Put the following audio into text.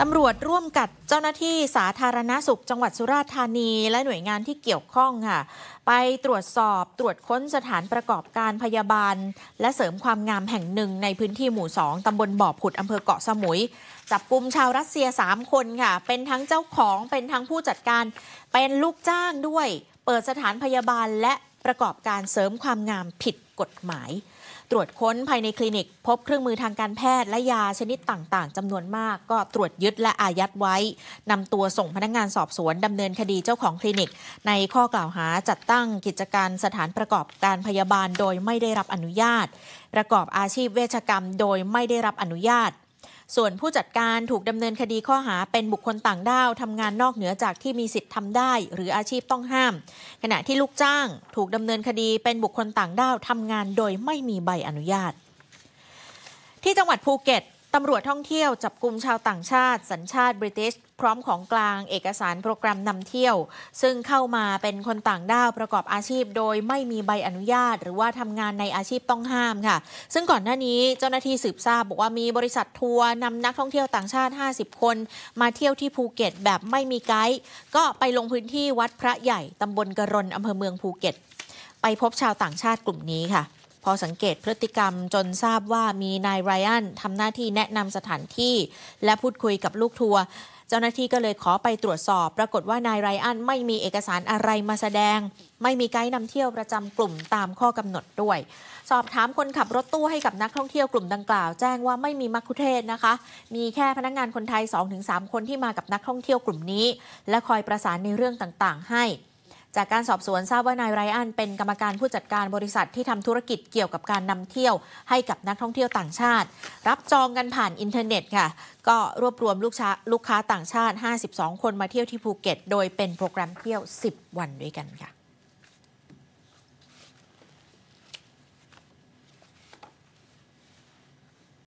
ตำรวจร่วมกับเจ้าหน้าที่สาธารณาสุข จังหวัดสุราษฎร์ธานีและหน่วยงานที่เกี่ยวข้องค่ะ ไปตรวจสอบตรวจค้นสถานประกอบการพยาบาล และเสริมความงามแห่งหนึ่ง ในพื้นที่หมู่สองตำบลบ่อผุด อำเภอเกาะสมุย จับกลุ่มชาวรัสเซีย 3 คนค่ะ เป็นทั้งเจ้าของเป็นทั้งผู้จัดการ เป็นลูกจ้างด้วย เปิดสถานพยาบาลและประกอบการเสริมความงามผิดกฎหมาย ตรวจค้นภายในคลินิก พบเครื่องมือทางการแพทย์และยาชนิดต่างๆจำนวนมากก็ตรวจยึดและอายัดไว้นำตัวส่งพนักงงานสอบสวนดำเนินคดีเจ้าของคลินิก ในข้อกล่าวหาจัดตั้งกิจการสถานประกอบการพยาบาลโดยไม่ได้รับอนุญาต ประกอบอาชีพเวชกรรมโดยไม่ได้รับอนุญาตส่วนผู้จัดการถูกดำเนินคดีข้อหาเป็นบุคคลต่างด้าวทำงานนอกเหนือจากที่มีสิทธิ์ทำได้ หรืออาชีพต้องห้าม ขณะที่ลูกจ้าง ถูกดำเนินคดีเป็นบุคคลต่างด้าวทำงานโดยไม่มีใบอนุญาต ที่จังหวัดภูเก็ตตำรวจท่องเที่ยวจับกลุ่มชาวต่างชาติสัญชาติบริเตนพร้อมของกลางเอกสารโปรแกรมนำเที่ยว ซึ่งเข้ามาเป็นคนต่างด้าวประกอบอาชีพ โดยไม่มีใบอนุญาตหรือว่าทำงานในอาชีพต้องห้ามค่ะ ซึ่งก่อนหน้านี้เจ้าหน้าที่สืบทราบบอกว่ามีบริษัททัวร์นำนักท่องเที่ยวต่างชาติ 50 คนมาเที่ยวที่ภูเก็ตแบบไม่มีไกด์ก็ไปลงพื้นที่วัดพระใหญ่ตำบลกระรนอำเภอเมืองภูเก็ตไปพบชาวต่างชาติกลุ่มนี้ค่ะพอสังเกตพฤติกรรมจนทราบว่ามีนายไรอันทำหน้าที่แนะนำสถานที่ และพูดคุยกับลูกทัวร์เจ้าหน้าที่ก็เลยขอไปตรวจสอบ ปรากฏว่านายไรอันไม่มีเอกสารอะไรมาแสดง ไม่มีไกด์นำเที่ยวประจำกลุ่มตามข้อกำหนดด้วย สอบถามคนขับรถตู้ให้กับนักท่องเที่ยวกลุ่มดังกล่าวแจ้งว่าไม่มีมักคุเทศนะคะ มีแค่พนักงงานคนไทย 2-3 คนที่มากับนักท่องเที่ยวกลุ่มนี้ และคอยประสานในเรื่องต่างๆ ให้จากการสอบสวนทราบว่านายไรอันเป็นกรรมการผู้จัดการบริษัท ที่ทำธุรกิจเกี่ยวกับการนำเที่ยวให้กับนักท่องเที่ยวต่างชาติ รับจองกันผ่านอินเทอร์เน็ตค่ะ ก็รวบรวมลูกค้าลูกค้าต่างชาติ 52 คนมาเที่ยวที่ภูเก็ตโดยเป็นโปรแกรมเที่ยว 10 วันด้วยกันค่ะ